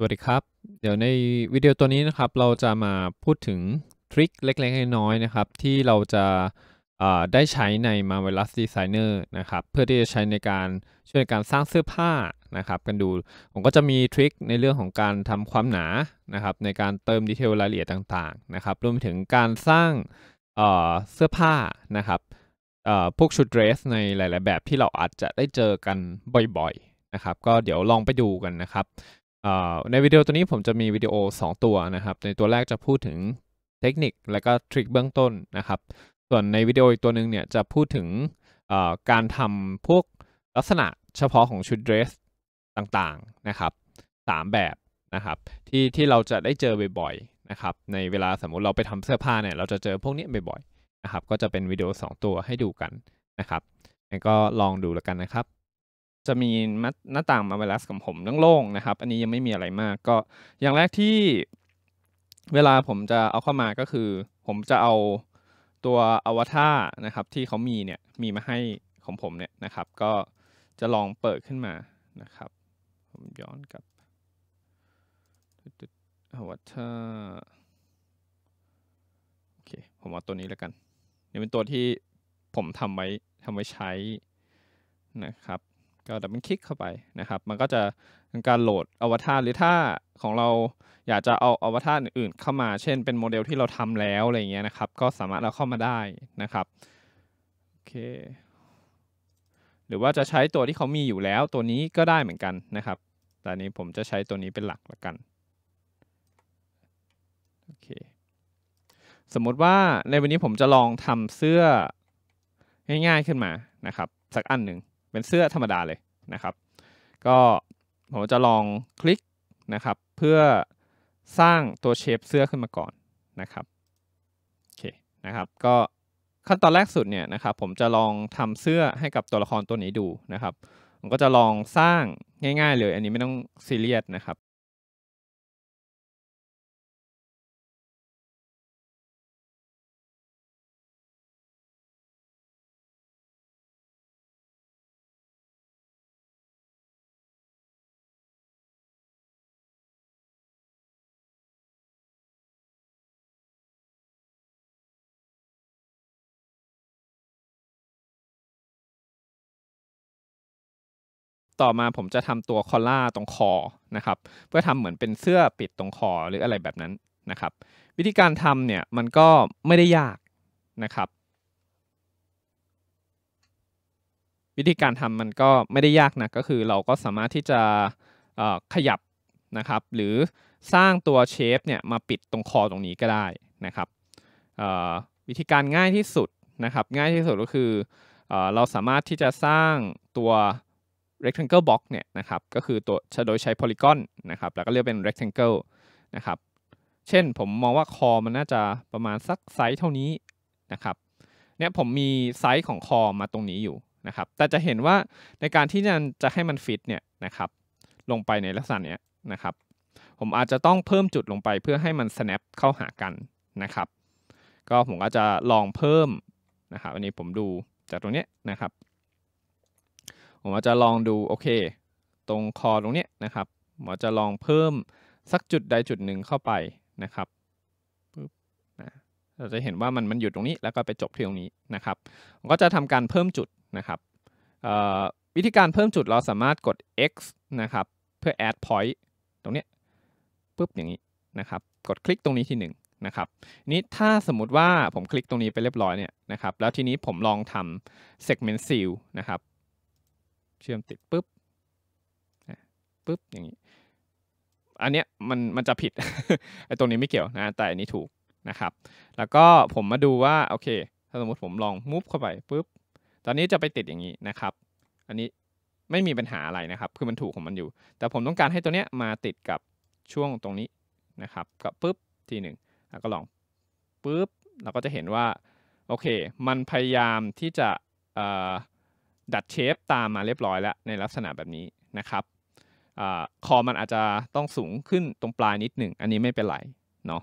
สวัสดีครับ เดี๋ยวในวิดีโอตัวนี้นะครับ เราจะมาพูดถึง ทริคเล็กๆน้อยๆนะครับที่เราจะได้ใช้ในมาเวลัสดีไซเนอร์นะครับเพื่อที่จะใช้ในการช่วยการสร้างเสื้อผ้านะครับกันดูผมก็จะมีทริคในเรื่องของการทำความหนานะครับในการเติมดีเทลรายละเอียดต่างๆนะครับ รวมถึงการสร้างเสื้อผ้านะครับพวกชุดเดรสในหลาย ๆแบบที่เราอาจจะได้เจอกันบ่อยๆนะครับ ก็เดี๋ยวลองไปดูกันนะครับในวิดีโอตัวนี้ผมจะมีวิดีโอ 2 ตัวนะครับ ในตัวแรกจะพูดถึงเทคนิคและก็ทริคเบื้องต้นนะครับส่วนในวิดีโออีกตัวหนึ่งเนี่ยจะพูดถึงการทำพวกลักษณะเฉพาะของชุดเดรสต่างๆนะครับ3 แบบนะครับที่ที่เราจะได้เจอบ่อยๆนะครับในเวลาสมมุติเราไปทำเสื้อผ้าเนี่ยเราจะเจอพวกนี้บ่อยๆนะครับก็จะเป็นวิดีโอ 2 ตัวให้ดูกันนะครับก็ลองดูแล้วกันนะครับจะมีหน้าต่างมาเวลาสของผมโล่งๆนะครับ อันนี้ยังไม่มีอะไรมาก ก็อย่างแรกที่เวลาผมจะเอาเข้ามาก็คือ ผมจะเอาตัวอวตารนะครับ ที่เขามีเนี่ยมีมาให้ของผมเนี่ยนะครับ ก็จะลองเปิดขึ้นมานะครับ ผมย้อนกลับอวตารโอเคผมเอาตัวนี้แล้วกัน นี่เป็นตัวที่ผมทำไว้ทำไว้ใช้นะครับก็ดับเบิลคลิกเข้าไปนะครับ มันก็จะเป็นการโหลดอวตารหรือถ้าของเราอยากจะเอาอวตารอื่นๆเข้ามา เช่นเป็นโมเดลที่เราทำแล้วอะไรเงี้ยนะครับ ก็สามารถเราเข้ามาได้นะครับโอเคหรือว่าจะใช้ตัวที่เขามีอยู่แล้วตัวนี้ก็ได้เหมือนกันนะครับ แต่นี้ผมจะใช้ตัวนี้เป็นหลักละกันโอเคสมมติว่าในวันนี้ผมจะลองทำเสื้อง่ายๆขึ้นมานะครับ สักอันหนึ่งเป็นเสื้อธรรมดาเลยนะครับ ก็ผมจะลองคลิกนะครับเพื่อสร้างตัวเชฟเสื้อขึ้นมาก่อนนะครับโอเคนะครับก็ขั้นตอนแรกสุดเนี่ยนะครับ ผมจะลองทำเสื้อให้กับตัวละครตัวนี้ดูนะครับ ผมก็จะลองสร้างง่ายๆเลยอันนี้ไม่ต้องซีเรียสนะครับต่อมาผมจะทำตัวคอล่าตรงคอนะครับ เพื่อทำเหมือนเป็นเสื้อปิดตรงคอหรืออะไรแบบนั้นนะครับ วิธีการทำเนี่ยมันก็ไม่ได้ยากนะครับ วิธีการทำมันก็ไม่ได้ยากนะก็คือเราก็สามารถที่จะขยับนะครับ หรือสร้างตัวเชฟเนี่ยมาปิดตรงคอตรงนี้ก็ได้นะครับวิธีการง่ายที่สุดนะครับ ง่ายที่สุดก็คือเราสามารถที่จะสร้างตัว rectangle box เนี่ยนะครับก็คือตัวโดยใช้ polygon นะครับแล้วก็เรียกเป็น rectangle นะครับเช่นผมมองว่าคอ มันน่าจะประมาณสักไซส์เท่านี้นะครับ เนี่ยผมมีไซส์ของคอ มาตรงนี้อยู่นะครับ แต่จะเห็นว่าในการที่จะให้มันฟิตเนี่ยนะครับ ลงไปในลักษณะเนี้ยนะครับ ผมอาจจะต้องเพิ่มจุดลงไปเพื่อให้มัน snap เข้าหากันนะครับ ก็ผมก็จะลองเพิ่มนะครับอันนี้ผมดูจากตรงนี้นะครับผมอาจจะลองดูโอเคตรงคอ ตรงเนี้ยนะครับ ผมอาจจะลองเพิ่มสักจุดใดจุดหนึ่งเข้าไปนะครับป๊บนะเราจะเห็นว่ามันมันอยู่ตรงนี้ แล้วก็ไปจบที่ตรงนี้นะครับ ผมก็จะทำการเพิ่มจุดนะครับวิธีการเพิ่มจุดเราสามารถกด x นะครับ เพื่อ add point ตรงเนี้ยปุ๊บอย่างนี้นะครับ กดคลิกตรงนี้ที่1นนะครับนี้ถ้าสมมติว่าผมคลิกตรงนี้ไปเรียบร้อยเนี่ยนะครับ แล้วทีนี้ผมลองทำ segment seal นะครับชื่อมติดปุ๊บปุ๊บ อย่างนี้ อันเนี้ยมันมันจะผิด ไอ้ตรงนี้ไม่เกี่ยวนะ แต่อันนี้ถูกนะครับ แล้วก็ผมมาดูว่าโอเค ถ้าสมมติผมลองมูฟเข้าไปปุ๊บ ตอนนี้จะไปติดอย่างนี้นะครับ อันนี้ไม่มีปัญหาอะไรนะครับ คือมันถูกของมันอยู่ แต่ผมต้องการให้ตัวเนี้ยมาติดกับช่วงตรงนี้นะครับก็ปุ๊บทีหนึ่งแล้วก็ลองปุ๊บเราก็จะเห็นว่าโอเค มันพยายามที่จะออดัดเชฟตามมาเรียบร้อยแล้วในลักษณะแบบนี้นะครับอคอมันอาจจะต้องสูงขึ้นตรงปลายนิดหนึ่งอันนี้ไม่เป็นไรเนาะ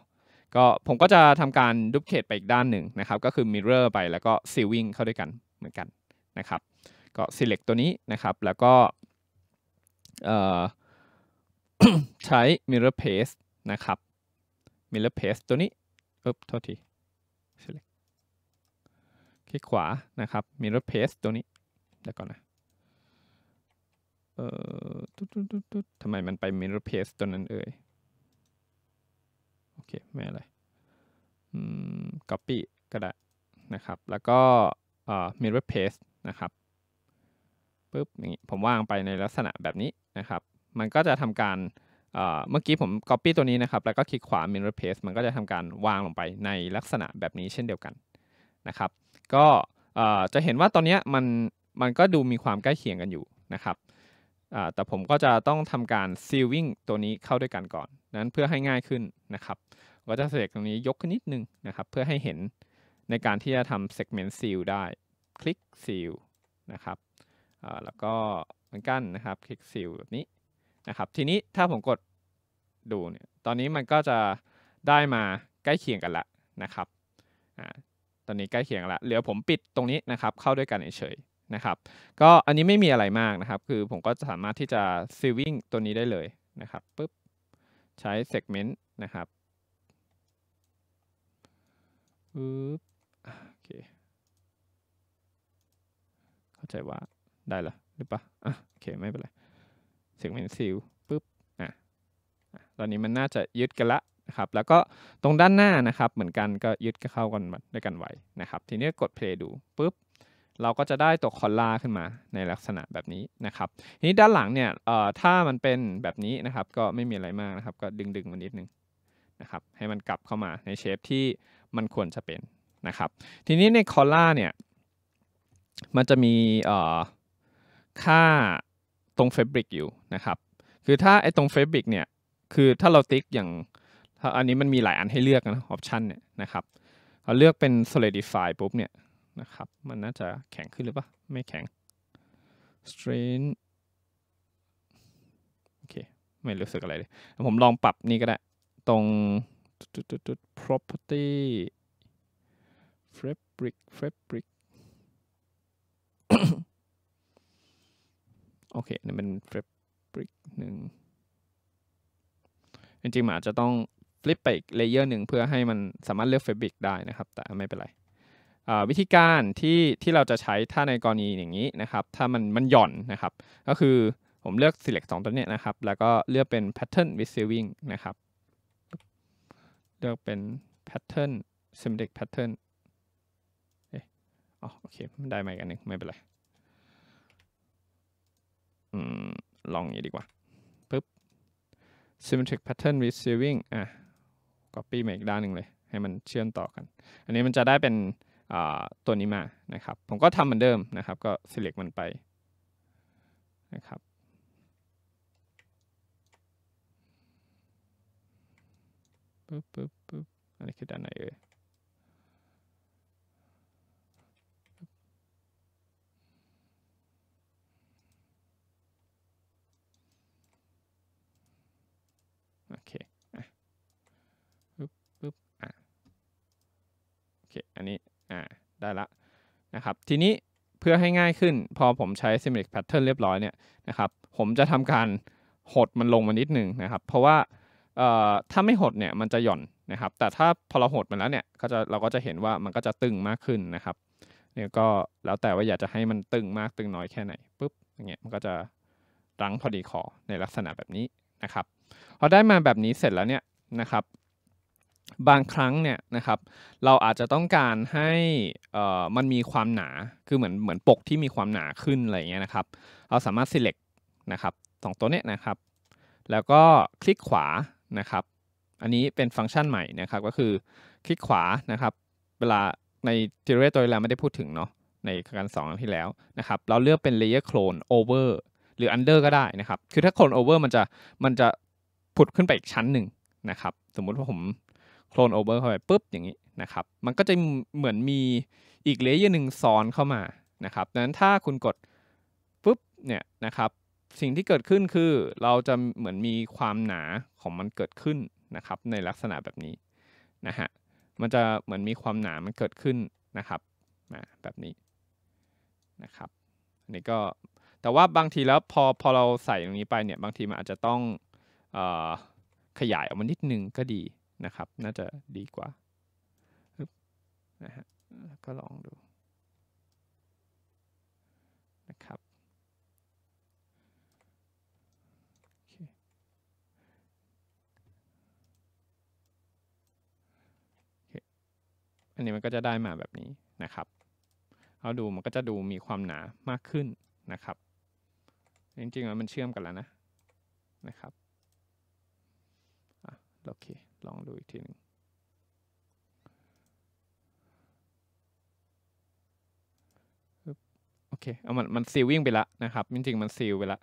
ก็ผมก็จะทำการดูปเคทไปอีกด้านหนึ่งนะครับก็คือ Mirror ไปแล้วก็ s e ลวิ่งเข้าด้วยกันเหมือนกันนะครับก็ Select ตัวนี้นะครับแล้วก็ใช้ Mirror Paste นะครับ Mirror Paste ตัวนี้อึ๊บโทษที Select คลิกขวา นะครับ Mirror Paste ตัวนี้เดี๋ยวก่อนนะเอ่อตุ๊ดตุ๊ดตุ๊ดตุ๊ดทำไมมันไปเมนูเพสตัวนั้นเอ่ย โอเค ไม่อะไร อืมก๊อปปี้ก็ได้นะครับ แล้วก็เอ่อ เมนูเพส นะครับปุ๊บอย่างนี้ ผมวางไปในลักษณะแบบนี้นะครับ มันก็จะทำการเมื่อกี้ผม Copy ตัวนี้นะครับ แล้วก็คลิกขวา Mirror Paste มันก็จะทำการวางลงไปในลักษณะแบบนี้เช่นเดียวกันนะครับ ก็จะเห็นว่าตอนนี้มันมันก็ดูมีความใกล้เคียงกันอยู่นะครับแต่ผมก็จะต้องทำการซีลวิ่งตัวนี้เข้าด้วยกันก่อนนั้นเพื่อให้ง่ายขึ้นนะครับ ก็จะเสกตรงนี้ยกขึ้นนิดนึงนะครับเพื่อให้เห็นในการที่จะทำเซกเมนต์ซีลได้ คลิกซีลนะครับแล้วก็เหมือนกันนะครับคลิกซีลแบบนี้นะครับ ทีนี้ถ้าผมกดดูเนี่ย ตอนนี้มันก็จะได้มาใกล้เคียงกันละนะครับ ตอนนี้ใกล้เคียงละเหลือผมปิดตรงนี้นะครับเข้าด้วยกันเฉยนะครับก็อันนี้ไม่มีอะไรมากนะครับ คือผมก็สามารถที่จะซีวิ่งตัวนี้ได้เลยนะครับปุ๊บ ใช้เซกเมนต์นะครับปุ๊บโอเค เข้าใจว่าได้ละหรือปะอ่ะโอเค ไม่เป็นไรเซกเมนต์ซีวปุ๊บอ่ะตอนนี้มันน่าจะยึดกันละนะครับแล้วก็ตรงด้านหน้านะครับเหมือนกันก็ยึดเข้ากันด้วยกันไว้นะครับ ทีนี้กด play ดูปุ๊บเราก็จะได้ตัวคอลลาขึ้นมาในลักษณะแบบนี้นะครับ ทีนี้ด้านหลังเนี่ยถ้ามันเป็นแบบนี้นะครับก็ไม่มีอะไรมากนะครับ ก็ดึงดึงมันนิดนึงนะครับให้มันกลับเข้ามาในเชฟที่มันควรจะเป็นนะครับทีนี้ในคอลลาเนี่ยมันจะมีค่าตรงเฟบริกอยู่นะครับคือถ้าไอ้ตรงเฟบริกเนี่ยคือถ้าเราติ๊กอย่างอันนี้มันมีหลายอันให้เลือกนะออปชันเนี่ยนะครับเราเลือกเป็น solidify ปุ๊บเนี่ยนะครับ มันน่าจะแข็งขึ้นหรือปะไม่แข็ง strain โอเค ไม่รู้สึกอะไรเลยผมลองปรับนี่ก็ได้ ตรง property fabric fabric โอเค นี่เป็น fabric หนึ่งจริงๆอาจจะต้องฟลิปไปอีกเลเยอร์หนึ่งเพื่อให้มันสามารถเลือก fabric ได้นะครับ แต่ไม่เป็นไรวิธีการที่ที่เราจะใช้ถ้าในกรณีอย่างนี้นะครับ ถ้ามันมันหย่อนนะครับก็คือผมเลือก select 2 ตัวเนี้ยนะครับ แล้วก็เลือกเป็น pattern with saving นะครับ เลือกเป็น pattern s y m m e t r i c pattern เอ๊อ๋อโอเคมได้ไหมกันหนึ่งไม่เป็นไรอืมลองอย่างนี้ดีกว่าปึ๊บ symmetric pattern with saving อ่ะ copy มาอีกด้านหนึ่งเลย ให้มันเชื่อมต่อกัน อันนี้มันจะได้เป็นตัวนี้มานะครับ ผมก็ทำเหมือนเดิมนะครับ ก็ select มันไป นะครับปึ๊บปึ๊บปึ๊บอันนี้คือด้านไหนเอ่ยโอเคได้ละนะครับ ทีนี้เพื่อให้ง่ายขึ้นพอผมใช้ symmetric pattern เรียบร้อยเนี่ยนะครับ ผมจะทำการหดมันลงมานิดหนึ่งนะครับ เพราะว่าถ้าไม่หดเนี่ยมันจะหย่อนนะครับ แต่ถ้าพอเราหดมันแล้วเนี่ย ก็จะเราก็จะเห็นว่ามันก็จะตึงมากขึ้นนะครับเนี่ยก็แล้วแต่ว่าอยากจะให้มันตึงมากตึงน้อยแค่ไหนปุ๊บอย่างเงี้ยมันก็จะรั้งพอดีคอในลักษณะแบบนี้นะครับพอได้มาแบบนี้เสร็จแล้วเนี่ยนะครับบางครั้งเนี่ยนะครับ เราอาจจะต้องการให้มันมีความหนา คือเหมือนเหมือนปกที่มีความหนาขึ้นอะไรเงี้ยนะครับ เราสามารถ select นะครับสองตัวเนี้ยนะครับ แล้วก็คลิกขวานะครับ อันนี้เป็นฟังก์ชันใหม่นะครับ ก็คือคลิกขวานะครับ เวลาในทีเรตัวเราไม่ได้พูดถึงเนาะในการสองที่แล้วนะครับ เราเลือกเป็น layer clone over หรือ under ก็ได้นะครับ คือถ้า clone over มันจะมันจะผุดขึ้นไปอีกชั้นหนึ่งนะครับ สมมุติว่าผมโคลนโอเวอร์เข้าไปปุ๊บอย่างนี้นะครับ มันก็จะเหมือนมีอีกเลเยอร์หนึ่งซ้อนเข้ามานะครับดังนั้นถ้าคุณกดปุ๊บเนี่ยนะครับ สิ่งที่เกิดขึ้นคือเราจะเหมือนมีความหนาของมันเกิดขึ้นนะครับในลักษณะแบบนี้นะฮะ มันจะเหมือนมีความหนามันเกิดขึ้นนะครับแบบนี้นะครับ อันนี้ก็แต่ว่าบางทีแล้วพอพอเราใส่ตรงนี้ไปเนี่ยบางทีมันอาจจะต้องอขยายออกมานิดนึงก็ดีนะครับน่าจะดีกว่านะฮะก็ลองดูนะครับอันนี้มันก็จะได้มาแบบนี้นะครับเอาดูมันก็จะดูมีความหนามากขึ้นนะครับจริงๆแล้วมันเชื่อมกันแล้วนะนะครับอ่ะโอเคลองดูอีกทีหนึ่งโอเคเอามันมันซีลวิ่งไปละนะครับจริงๆมันซีลไปละ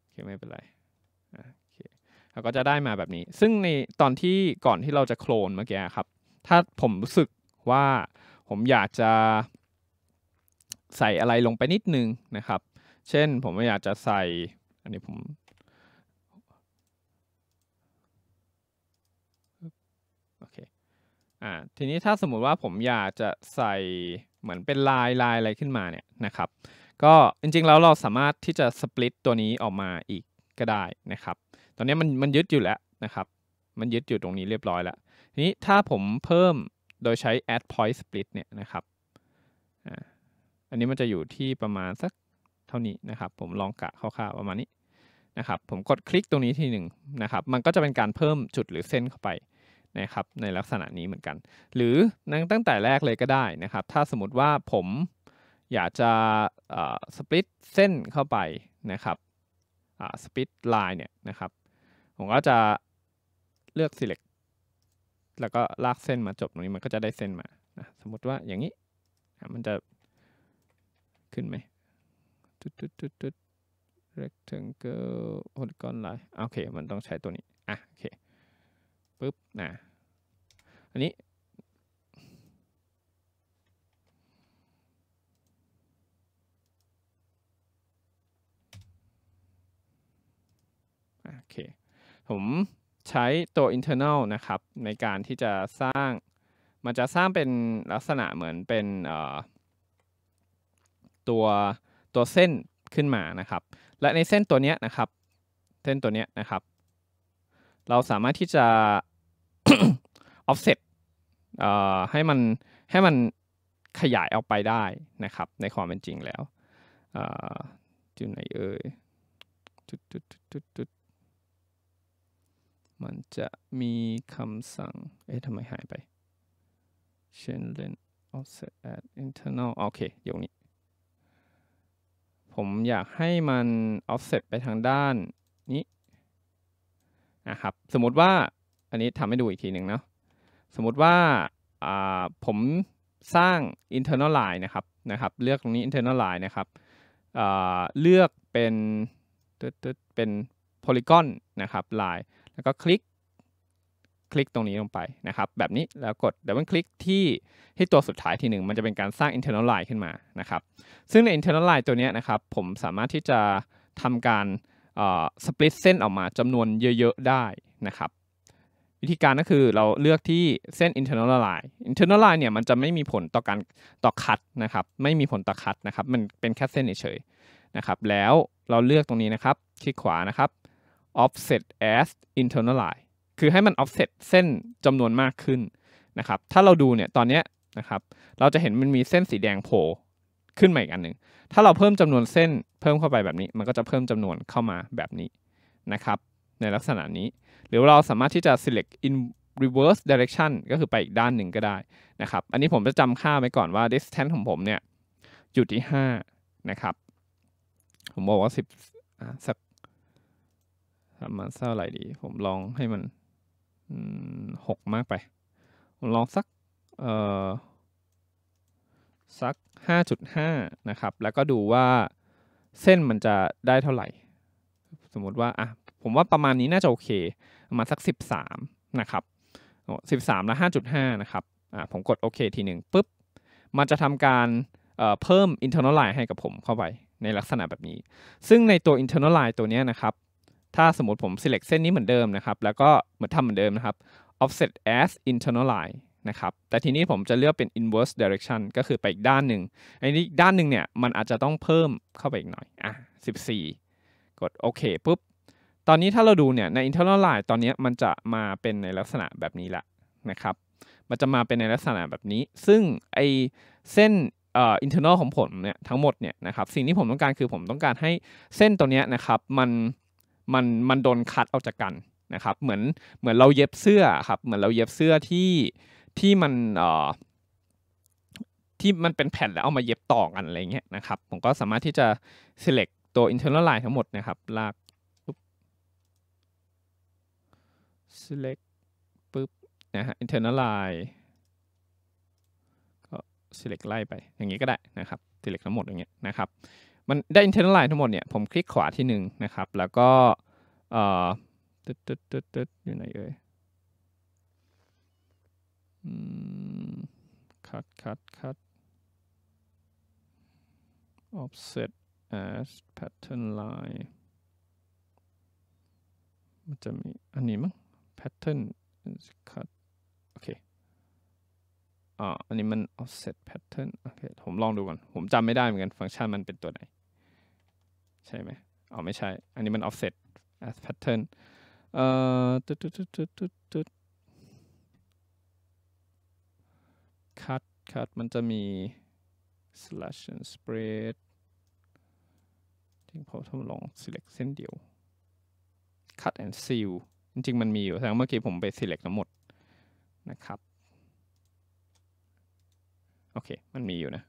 โอเคไม่เป็นไรโอเคเราก็จะได้มาแบบนี้ ซึ่งในตอนที่ก่อนที่เราจะโคลนเมื่อกี้ครับ ถ้าผมรู้สึกว่าผมอยากจะใส่อะไรลงไปนิดนึงนะครับ เช่นผมอยากจะใส่อันนี้ผม่าทีนี้ถ้าสมมุติว่าผมอยากจะใส่เหมือนเป็นลายลายอะไรขึ้นมาเนี่ยนะครับก็จริงๆแล้วเราสามารถที่จะสปลิตตัวนี้ออกมาอีกก็ได้นะครับ ตอนนี้มันมันยึดอยู่แล้วนะครับมันยึดอยู่ตรงนี้เรียบร้อยแล้ว ทีนี้ถ้าผมเพิ่มโดยใช้ add point split เนี่ยนะครับอันนี้มันจะอยู่ที่ประมาณสักเท่านี้นะครับ ผมลองกะคร่าวๆประมาณนี้นะครับผมกดคลิกตรงนี้ทีหนึ่งนะครับมันก็จะเป็นการเพิ่มจุดหรือเส้นเข้าไปนะครับในลักษณะนี้เหมือนกัน หรือนั่งตั้งแต่แรกเลยก็ได้นะครับ ถ้าสมมติว่าผมอยากจะสปริตเส้นเข้าไปนะครับสปริตไลน์เนี่ยนะครับผมก็จะเลือก select แล้วก็ลากเส้นมาจบตรงนี้มันก็จะได้เส้นมานะสมมติว่าอย่างนี้มันจะขึ้นไหมตุ๊ดตุ๊ดตุ๊ดตุ๊ด rectangle p o l y g o n l line โอเคมันต้องใช้ตัวนี้อ่ะโอเคปุ๊บนะ อันนี้ โอเค ผมใช้ตัว internal นะครับ ในการที่จะสร้าง มันจะสร้างเป็นลักษณะเหมือนเป็นตัวตัวเส้นขึ้นมานะครับ และในเส้นตัวนี้นะครับ เส้นตัวนี้นะครับเราสามารถที่จะ offset ให้มันให้มันขยายออกไปได้นะครับ ในความเป็นจริงแล้วจุดไหนเอ่ยมันจะมีคำสั่ง เอ๊ะทำไมหายไป c h a n l e n offset at internal โอเคเดี๋ยวนี้ผมอยากให้มัน offset ไปทางด้านนี้นะครับสมมติว่า อันนี้ทำให้ดูอีกทีหนึ่งเนาะสมมติว่าผมสร้าง internal line นะครับนะครับเลือกตรงนี้ internal line นะครับเลือกเป็นเป็น polygon นะครับ line แล้วก็คลิก คลิกตรงนี้ลงไปนะครับ แบบนี้แล้วกดดับเบิลคลิกที่ที่ตัวสุดท้ายที่หนึ่งมันจะเป็นการสร้าง internal line ขึ้นมานะครับ ซึ่งใน internal line ตัวนี้นะครับ ผมสามารถที่จะทำการสปลิตเส้นออกมาจำนวนเยอะ ๆ ได้นะครับ วิธีการก็คือเราเลือกที่เส้น internal line internal line เนี่ยมันจะไม่มีผลต่อการต่อคัดนะครับไม่มีผลต่อคัดนะครับมันเป็นแค่เส้นเฉยๆนะครับแล้วเราเลือกตรงนี้นะครับคลิกขวานะครับ offset as internal line คือให้มัน offset เส้นจำนวนมากขึ้นนะครับถ้าเราดูเนี่ยตอนนี้นะครับเราจะเห็นมันมีเส้นสีแดงโผล่ขึ้นมาอีกอันหนึ่งถ้าเราเพิ่มจำนวนเส้นเพิ่มเข้าไปแบบนี้ มันก็จะเพิ่มจำนวนเข้ามาแบบนี้นะครับ ในลักษณะนี้ หรือเราสามารถที่จะ select in reverse direction ก็คือไปอีกด้านหนึ่งก็ได้นะครับ อันนี้ผมจะจำค่าไว้ก่อนว่า distance ของผมเนี่ยอยู่ที่ 5 นะครับ ผมบอกว่า10สักประมาณเท่าไหร่ดี ผมลองให้มันหกมากไป ผมลองสัก เอ่อ สัก5.5นะครับ แล้วก็ดูว่าเส้นมันจะได้เท่าไหร่ สมมติว่าอ่ะ ผมว่าประมาณนี้น่าจะโอเค มาสัก 13 นะครับ 13 และ 5.5 นะครับ อ่ะผมกดโอเคทีหนึ่งปุ๊บ มันจะทำการเเพิ่ม internal line ให้กับผมเข้าไป ในลักษณะแบบนี้ ซึ่งในตัว internal line ตัวนี้นะครับ ถ้าสมมติผม select เส้นนี้เหมือนเดิมนะครับ แล้วก็เหมือนทำเหมือนเดิมนะครับ offset as internal line นะครับแต่ทีนี้ผมจะเลือกเป็น inverse direction ก็คือไปอีกด้านหนึ่ง อันี้ด้านหนึ่งเนี่ยมันอาจจะต้องเพิ่มเข้าไปอีกหน่อย อ่ะ14 กดโอเคปุ๊บ ตอนนี้ถ้าเราดูเนี่ยใน internal line ตอนนี้มันจะมาเป็นในลักษณะแบบนี้ละนะครับ มันจะมาเป็นในลักษณะแบบนี้ ซึ่งไอเส้นเอ่อ internal ของผมเนี่ยทั้งหมดเนี่ยนะครับ สิ่งที่ผมต้องการคือผมต้องการให้เส้นตัวเนี้ยนะครับ มันมันมันโดนคัดออกจากกันนะครับ เหมือนเหมือนเราเย็บเสื้อครับ เหมือนเราเย็บเสื้อที่ที่มันที่มันเป็นแผ่นแล้วเอามาเย็บต่อกันอะไรเงี้ยนะครับผมก็สามารถที่จะ select ตัว internal line ทั้งหมดนะครับลาก select ปุ๊บนะฮะ internal line ก็ select ไล่ไป อย่างนี้ก็ได้นะครับ select ทั้งหมดอย่างเงี้ยนะครับมันได้ internal line ทั้งหมดเนี่ยผมคลิกขวาที่หนึ่งนะครับแล้วก็เอ่อตึ๊ดตึ๊ดตึ๊ดอยู่ไหนเอ่ยคัดคัดคัด offset as pattern line มันจะมี อันนี้มั้ง pattern cut โอเคอ่าอันนี้มัน offset pattern โอเคผมลองดูก่อน ผมจำไม่ได้เหมือนกัน ฟังก์ชันมันเป็นตัวไหน ใช่ไหมอ๋อไม่ใช่ อันนี้มัน offset as pattern เอ่อตุ๊ดตุ๊ดตุ๊ดตุ๊ดตุ๊ดคัดคัดมันจะมี slash and spread ทิ้งพอทำลอง select เส้นเดียว cut and seal จริงๆมันมีอยู่แสดงเมื่อกี้ผมไป select ทั้งหมดนะครับโอเคมันมีอยู่นะ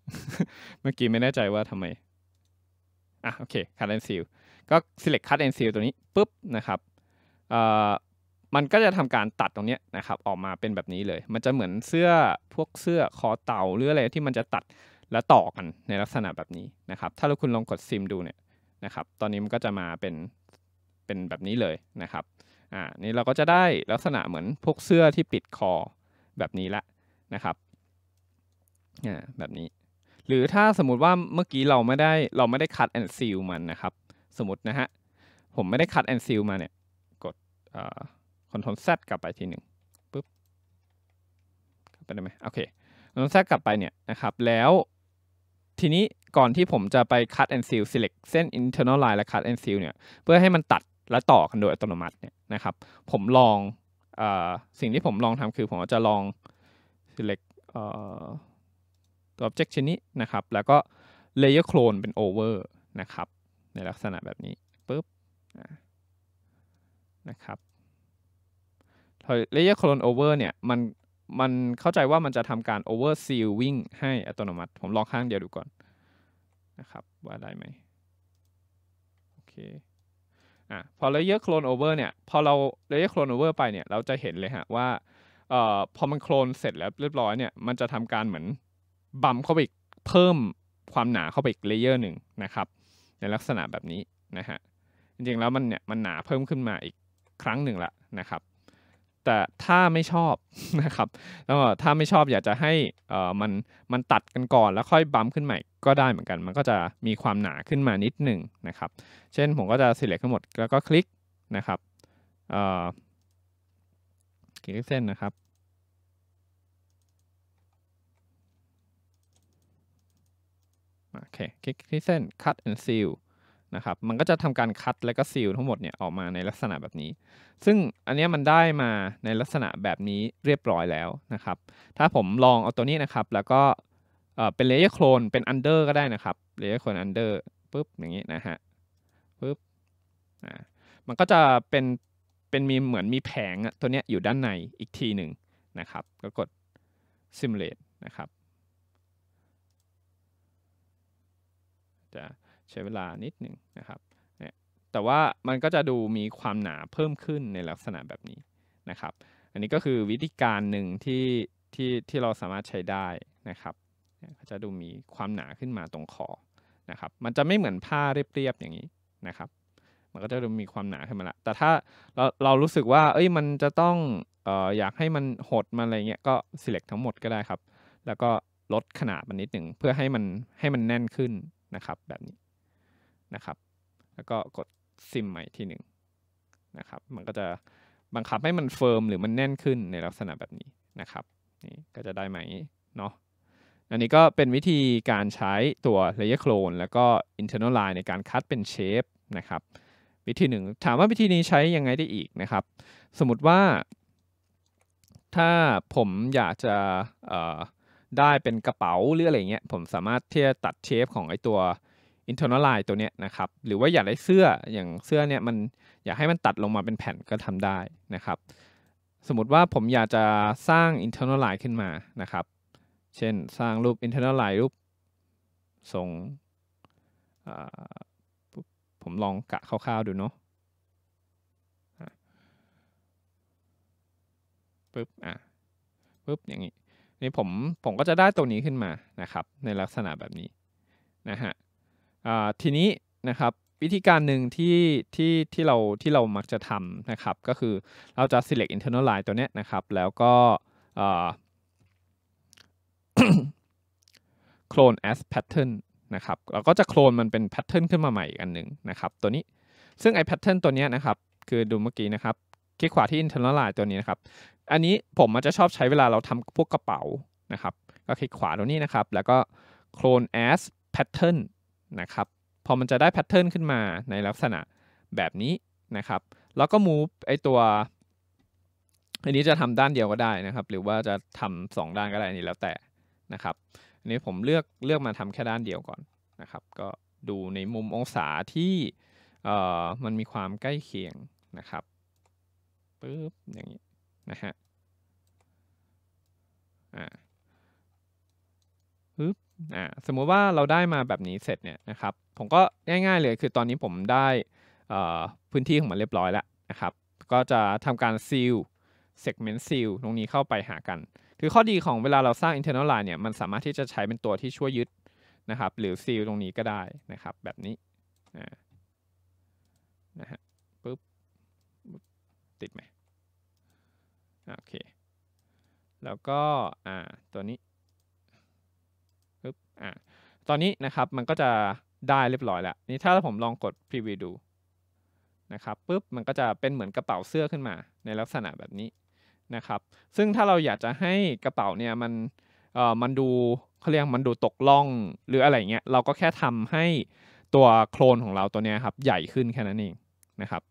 เมื่อกี้ไม่แน่ใจว่าทำไม อ่ะโอเค cut and seal ก็ select cut and seal ตัวนี้ปุ๊บนะครับมันก็จะทำการตัดตรงนี้นะครับ ออกมาเป็นแบบนี้เลย มันจะเหมือนเสื้อพวกเสื้อคอเต่าหรืออะไรที่มันจะตัดและต่อกันในลักษณะแบบนี้นะครับ ถ้าเราคุณลองกดซิมดูเนี่ยนะครับ ตอนนี้มันก็จะมาเป็นเป็นแบบนี้เลยนะครับ อ่า นี่เราก็จะได้ลักษณะเหมือนพวกเสื้อที่ปิดคอแบบนี้ละนะครับ อ่า แบบนี้ หรือถ้าสมมติว่าเมื่อกี้เราไม่ได้เราไม่ได้คัดแอนด์ซีลมันนะครับ สมมตินะฮะ ผมไม่ได้คัดแอนด์ซีลมาเนี่ย กดอ่าอนทนแซดกลับไปทีหนึ่งปุ๊บไปได้ไหมโอเคคอนทนแซดกลับไปเนี่ยนะครับ แล้วทีนี้ก่อนที่ผมจะไป cut and seal select เส้น internal line และ cut and seal เนี่ย เพื่อให้มันตัดและต่อกันโดยอัตโนมัติเนี่ยนะครับ ผมลองอสิ่งที่ผมลองทำคือผมจะลอง select ตัว object ชิ้นนี้นะครับ แล้วก็ layer clone เป็น over นะครับ ในลักษณะแบบนี้ปุ๊บ นะครับเลเยอร์ c น l o n over เนี่ยมันมัน เข้าใจว่ามันจะทำการ over sealing ให้อัตโนมัติ ผมลองข้างเดียวดูก่อนนะครับ ว่าได้ไหมโอเค อ่ะ พอเลเยอร์ c น l o n over เนี่ย พอเราเลเยอร์ c น l o n over ไปเนี่ย เราจะเห็นเลยฮะว่า เอ่อ พอมันโคลนเสร็จแล้วเรียบร้อยเนี่ย มันจะทำการเหมือน บัมเข้าไปเพิ่มความหนาเข้าไปอีกเลเยอร์หนึ่งนะครับ ในลักษณะแบบนี้นะฮะ จริงๆ แล้วมันเนี่ย มันหนาเพิ่มขึ้นมาอีกครั้งหนึ่งละนะครับแต่ถ้าไม่ชอบนะครับแล้วถ้าไม่ชอบอยากจะให้มันมันตัดกันก่อนแล้วค่อยบัมขึ้นใหม่ก็ได้เหมือนกัน มันก็จะมีความหนาขึ้นมานิดหนึ่งนะครับ เช่นผมก็จะเลือกทั้งหมดแล้วก็คลิกนะครับ คลิกเส้นนะครับโอเคคลิกเส้น cut and seal นะครับ มันก็จะทำการคัดและก็ซีลทั้งหมดเนี่ยออกมาในลักษณะแบบนี้ ซึ่งอันนี้มันได้มาในลักษณะแบบนี้เรียบร้อยแล้วนะครับ ถ้าผมลองเอาตัวนี้นะครับ แล้วก็เป็นเลเยอร์โคลนเป็นอันเดอร์ก็ได้นะครับ เลเยอร์โคลนอันเดอร์ปุ๊บ อย่างนี้นะฮะปุ๊บอ่ามันก็จะเป็นเป็นมีเหมือนมีแผงตัวเนี้ยอยู่ด้านในอีกทีหนึ่งนะครับก็กด simulate นะครับจะใช้เวลานิดหนึ่งนะครับเนี่ยแต่ว่ามันก็จะดูมีความหนาเพิ่มขึ้นในลักษณะแบบนี้นะครับ อันนี้ก็คือวิธีการหนึ่งที่ที่ที่เราสามารถใช้ได้นะครับก็จะดูมีความหนาขึ้นมาตรงคอนะครับ มันจะไม่เหมือนผ้าเรียบๆ อย่างนี้นะครับ มันก็จะดูมีความหนาขึ้นมาละ แต่ถ้าเราเรารู้สึกว่า เอ้ย มันจะต้องเอ่ออยากให้มันหดมาอะไรเงี้ย ก็ select ทั้งหมดก็ได้ครับ แล้วก็ลดขนาดมันนิดหนึ่งเพื่อให้มันให้มันแน่นขึ้นนะครับแบบนี้นะครับแล้วก็กดซิมใหม่ที่หนึ่งนะครับมันก็จะบังคับให้มันเฟิร์มหรือมันแน่นขึ้นในลักษณะแบบนี้นะครับนี่ก็จะได้ไหมเนาะอันนี้ก็เป็นวิธีการใช้ตัวเลเยอร์โคลนแล้วก็ internal line ในการคัดเป็นเชฟนะครับวิธีหนึ่งถามว่าวิธีนี้ใช้ยังไงได้อีกนะครับ สมมติว่า ถ้าผมอยากจะได้เป็นกระเป๋าหรืออะไรเงี้ยผมสามารถที่จะตัดเชฟของไอตัว i n t e r n a l i น e ตัวเนี้ยนะครับ หรือว่าอยากได้เสื้ออย่างเสื้อเนี่ยมันอยากให้มันตัดลงมาเป็นแผ่นก็ทำได้นะครับ สมมติว่าผมอยากจะสร้าง i n t e r n a l i น e ขึ้นมานะครับ เช่นสร้างรูป i n t e r n a l i น e รูป ทรงผมลองกะคร่าวๆดูเนาะปุ๊บ อ่ะปุ๊บ อย่างนี้นี่ผมผมก็จะได้ตัวนี้ขึ้นมานะครับ ในลักษณะแบบนี้นะฮะทีนี้นะครับวิธีการหนึ่งที่ที่ที่เราที่เรามักจะทำนะครับก็คือเราจะ select internal line ตัวเนี้ยนะครับแล้วก็ clone as pattern นะครับเราก็จะโคลนมันเป็น pattern ขึ้นมาใหม่อีกอันหนึ่งนะครับตัวนี้ซึ่งไอ้ pattern ตัวนี้นะครับคือดูเมื่อกี้นะครับคลิกขวาที่ internal line ตัวนี้นะครับอันนี้ผมมันจะชอบใช้เวลาเราทำพวกกระเป๋านะครับก็คลิกขวาตรงนี้นะครับ แล้วก็ clone as pattern นะครับพอมันจะได้แพทเทิร์นขึ้นมาในลักษณะแบบนี้นะครับแล้วก็มูฟไอตัวอันนี้จะทำด้านเดียวก็ได้นะครับ หรือว่าจะทำ 2 ด้านก็ได้นี่แล้วแต่นะครับอันนี้ผมเลือกเลือกมาทำแค่ด้านเดียวก่อนนะครับ ก็ดูในมุมองศาที่เอ่อมันมีความใกล้เคียงนะครับปึ๊บอย่างนี้นะฮะอ่าปึ๊บอ่าสมมุติว่าเราได้มาแบบนี้เสร็จเนี่ยนะครับผมก็ง่ายๆเลยคือตอนนี้ผมได้พื้นที่ของมันเรียบร้อยแล้วนะครับก็จะทำการซีลเซกเมนต์ซีลตรงนี้เข้าไปหากัน คือข้อดีของเวลาเราสร้าง internal line เนี่ยมันสามารถที่จะใช้เป็นตัวที่ช่วยยึดนะครับหรือซีลตรงนี้ก็ได้นะครับแบบนี้นะฮะปุ๊บติดไหมโอเคแล้วก็อ่าตัวนี้อ่าตอนนี้นะครับมันก็จะได้เรียบร้อยแล้ว นี่ถ้าผมลองกด preview ดูนะครับปุ๊บมันก็จะเป็นเหมือนกระเป๋าเสื้อขึ้นมาในลักษณะแบบนี้นะครับ ซึ่งถ้าเราอยากจะให้กระเป๋าเนี่ยมันเอ่อมันดูเขาเรียกมันดูตกล่องหรืออะไรเงี้ยเราก็แค่ทำให้ตัวโคลนของเราตัวเนี้ยครับใหญ่ขึ้นแค่นั้นเองนะครับ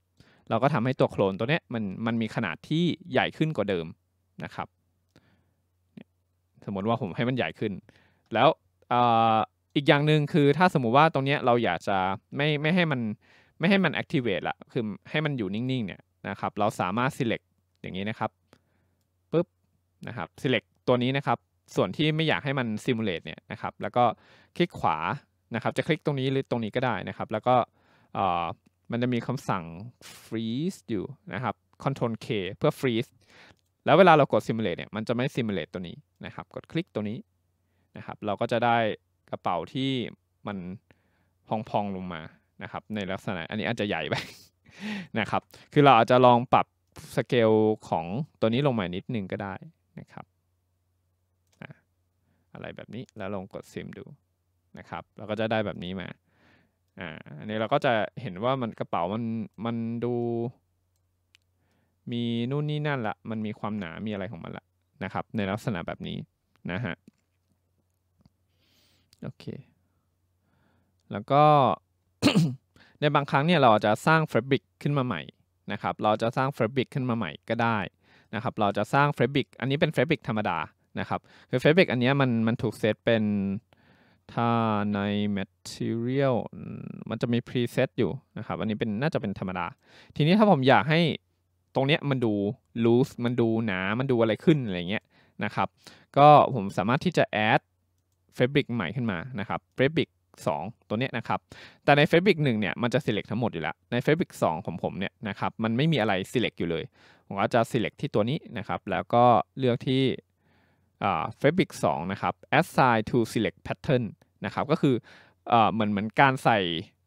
เราก็ทำให้ตัวโคลนตัวเนี้ยมันมันมีขนาดที่ใหญ่ขึ้นกว่าเดิมนะครับ สมมติว่าผมให้มันใหญ่ขึ้นแล้วอีกอย่างหนึ่งคือถ้าสมมุติว่าตรงเนี้ยเราอยากจะไม่ไม่ให้มันไม่ให้มัน activate ละคือให้มันอยู่นิ่งๆ เนี่ยนะครับเราสามารถ select อย่างนี้นะครับปุ๊บนะครับ select ตัวนี้นะครับส่วนที่ไม่อยากให้มัน simulate เนี่ยนะครับแล้วก็คลิกขวานะครับจะคลิกตรงนี้ หรือตรงนี้ก็ได้นะครับแล้วก็มันจะมีคำสั่ง freeze อยู่นะครับ control K เพื่อ freeze แล้วเวลาเรากด simulate เนี่ยมันจะไม่ simulate ตัวนี้นะครับกดคลิกตัวนี้นะครับ เราก็จะได้กระเป๋าที่มันพอง ๆ ลงมา นะครับ ในลักษณะอันนี้อาจจะใหญ่ไป นะครับ คือเราอาจจะลองปรับสเกลของตัวนี้ลงมานิดนึงก็ได้ นะครับอะไรแบบนี้ แล้วลองกดซิมดู นะครับ เราก็จะได้แบบนี้มา อ่า อันนี้เราก็จะเห็นว่ามันกระเป๋ามันมันดู มีนู่นนี่นั่นละมันมีความหนา มีอะไรของมันละนะครับ ในลักษณะแบบนี้ นะฮะโอเค แล้วก็ ในบางครั้งเนี่ยเราจะสร้างเฟบริกขึ้นมาใหม่นะครับ เราจะสร้างเฟบริกขึ้นมาใหม่ก็ได้นะครับ เราจะสร้างเฟบริก อันนี้เป็นเฟบริกธรรมดานะครับคือเฟบริกอันนี้มันมันถูกเซตเป็นถ้าใน material มันจะมี preset อยู่นะครับ อันนี้เป็นน่าจะเป็นธรรมดา ทีนี้ถ้าผมอยากให้ตรงเนี้ยมันดู loose มันดูหนามันดูอะไรขึ้นอะไรเงี้ยนะครับ ก็ผมสามารถที่จะ add เฟบริกใหม่ขึ้นมานะครับเฟบริก2ตัวเนี้ยนะครับ แต่ใน Fabric 1 เนี่ย มันจะ select ทั้งหมดอยู่แล้ว ใน Fabric 2 ของผมเนี่ยนะครับมันไม่มีอะไร select อยู่เลย ผมก็จะ select ที่ตัวนี้นะครับ แล้วก็เลือกที่ Fabric 2 นะครับ assign to select pattern นะครับ ก็คือเหมือนเหมือนการใส่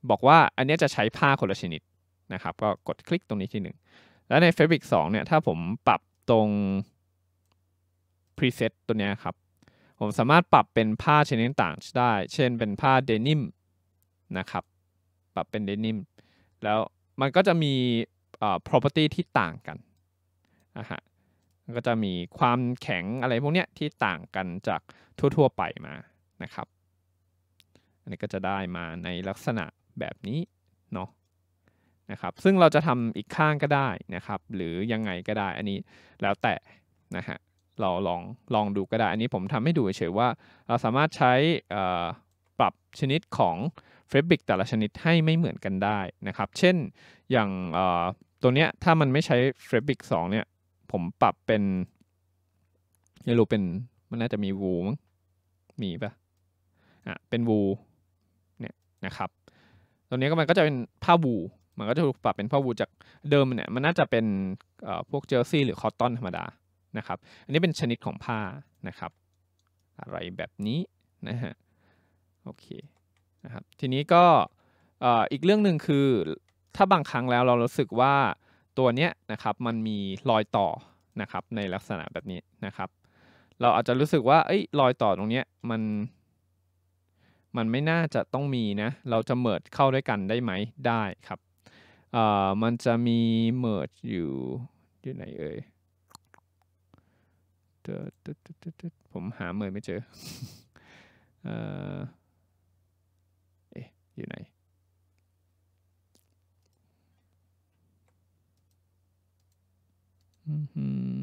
บอกว่าอันนี้จะใช้ผ้าคนละชนิดนะครับ ก็กดคลิกตรงนี้ที่หนึ่งแล้วใน Fabric 2 เนี่ยถ้าผมปรับตรง preset ตัวเนี้ยครับผมสามารถปรับเป็นผ้าชนิดต่างได้ เช่นเป็นผ้าเดนิมนะครับ ปรับเป็นเดนิม แล้วมันก็จะมี property ที่ต่างกันนะฮะก็จะมีความแข็งอะไรพวกเนี้ยที่ต่างกันจากทั่วๆ ไปมา นะครับ อันนี้ก็จะได้มาในลักษณะแบบนี้เนาะ นะครับ ซึ่งเราจะทำอีกข้างก็ได้นะครับ หรือยังไงก็ได้ อันนี้แล้วแต่นะฮะเราลองลองดูก็ได้ อันนี้ผมทำให้ดูเฉยว่า เราสามารถใช้ปรับชนิดของเฟบริกแต่ละชนิดให้ไม่เหมือนกันได้นะครับเช่น อย่างตัวเนี้ยถ้ามันไม่ใช้เฟบริก2เนี่ยผมปรับเป็นไม่รู้เป็นมันน่าจะมีวูมั้งมีปะอ่ะเป็นวูเนี่ยนะครับตัวนี้ก็มันก็จะเป็น ผ้าวูมันก็จะถูกปรับเป็นผ้าวูจากเดิมเนี่ยมันน่าจะเป็นพวกเจ์ซี่หรือคอตตอนธรรมดานะครับ อันนี้เป็นชนิดของผ้านะครับ อะไรแบบนี้นะฮะ โอเค นะครับ ทีนี้ก็อีกเรื่องหนึ่งคือ ถ้าบางครั้งแล้วเรารู้สึกว่า ตัวเนี้ยนะครับ มันมีรอยต่อ นะครับ ในลักษณะแบบนี้นะครับ เราอาจจะรู้สึกว่าเอ้ย รอยต่อตรงเนี้ย มัน มันไม่น่าจะต้องมีนะ เราจะเมิร์ดเข้าด้วยกันได้ไหมได้ครับมันจะมีเมิร์ดอยู่ อยู่ไหนเอ่ยผมหาเมยไม่เจอ เอออยู่ไหน อืม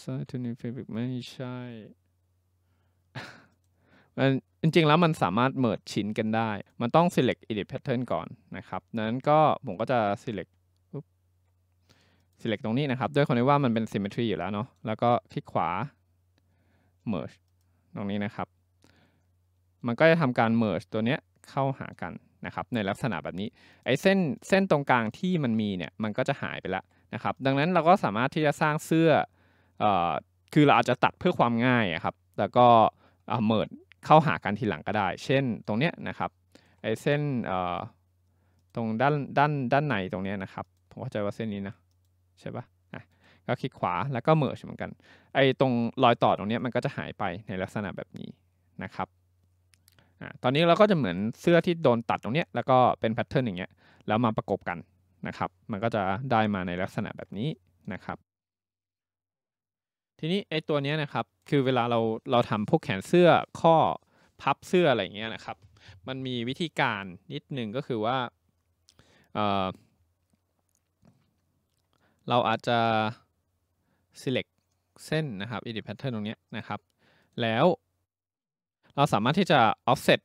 s i ต e ทน new f a b r i กไม่ใช่ มันจริงๆแล้วมันสามารถเมิดชิ้นกันได้ มันต้อง select edit pattern ก่อนนะครับนั้นก็ผมก็จะ select select ตรงนี้นะครับ ด้วยความที่ว่ามันเป็น symmetry อยู่แล้วเนาะ แล้วก็คลิกขวา merge ตรงนี้นะครับ มันก็จะทำการ merge ตัวเนี้ยเข้าหากันนะครับ ในลักษณะแบบนี้ ไอ้เส้นเส้นตรงกลางที่มันมีเนี่ย มันก็จะหายไปละนะครับ ดังนั้นเราก็สามารถที่จะสร้างเสื้ออคือเราอาจจะตัดเพื่อความง่ายครับแล้วก็เมิร์ดเข้าหากันทีหลังก็ได้ เช่น ตรงเนี้ยนะครับ ไอ้เส้นตรงด้านด้านด้านในตรงเนี้ยนะครับ ผมเข้าใจว่าเส้นนี้นะใช่ปะ่ะก็คลิกขวาแล้วก็เมิร์ชเหมือนกัน ไอ้ตรงรอยต่อตรงนี้มันก็จะหายไปในลักษณะแบบนี้นะครับอ่ะตอนนี้เราก็จะเหมือนเสื้อที่โดนตัดตรงนี้แล้วก็เป็นแพทเทิร์นอย่างเงี้ยแล้วมาประกบกันนะครับ มันก็จะได้มาในลักษณะแบบนี้นะครับ ทีนี้ไอ้ตัวนี้นะครับคือเวลาเราเราทำพวกแขนเสื้อข้อพับเสื้ออะไรเงี้ยนะครับ มันมีวิธีการนิดหนึ่งก็คือว่าเอ่อเราอาจจะ select เส้นนะครับ edit pattern ตรงนี้นะครับ แล้วเราสามารถที่จะ offset